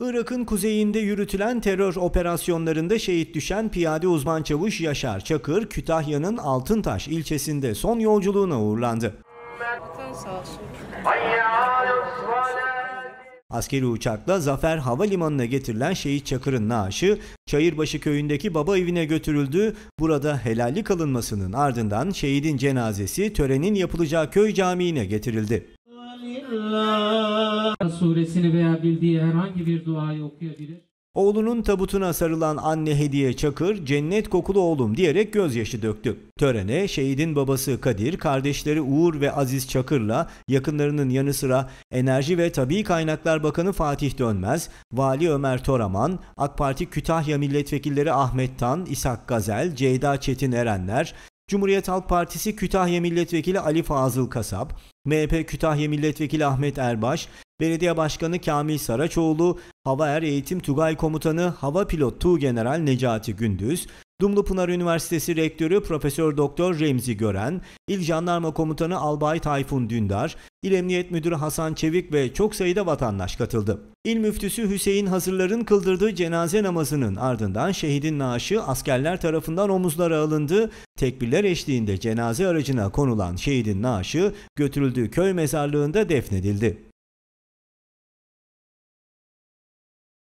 Irak'ın kuzeyinde yürütülen terör operasyonlarında şehit düşen piyade uzman çavuş Yaşar Çakır, Kütahya'nın Altıntaş ilçesinde son yolculuğuna uğurlandı. Askeri uçakla Zafer Havalimanı'na getirilen Şehit Çakır'ın naaşı Çayırbaşı köyündeki baba evine götürüldü. Burada helallik alınmasının ardından şehidin cenazesi törenin yapılacağı köy camiine getirildi. Allah suresini veya bildiği herhangi bir duayı okuyabilir. Oğlunun tabutuna sarılan anne Hediye Çakır, cennet kokulu oğlum diyerek gözyaşı döktü. Törene şehidin babası Kadir, kardeşleri Uğur ve Aziz Çakır'la yakınlarının yanı sıra Enerji ve Tabi Kaynaklar Bakanı Fatih Dönmez, Vali Ömer Toraman, AK Parti Kütahya Milletvekilleri Ahmet Tan, İshak Gazel, Ceyda Çetin Erenler, Cumhuriyet Halk Partisi Kütahya Milletvekili Ali Fazıl Kasap, MHP Kütahya Milletvekili Ahmet Erbaş, Belediye Başkanı Kamil Saraçoğlu, Hava Er Eğitim Tugay Komutanı Hava Pilot Tuğ General Necati Gündüz, Dumlupınar Üniversitesi Rektörü Profesör Doktor Remzi Gören, İl Jandarma Komutanı Albay Tayfun Dündar, İl Emniyet Müdürü Hasan Çevik ve çok sayıda vatandaş katıldı. İl Müftüsü Hüseyin Hazırlar'ın kıldırdığı cenaze namazının ardından şehidin naaşı askerler tarafından omuzlara alındı. Tekbirler eşliğinde cenaze aracına konulan şehidin naaşı götürüldüğü köy mezarlığında defnedildi.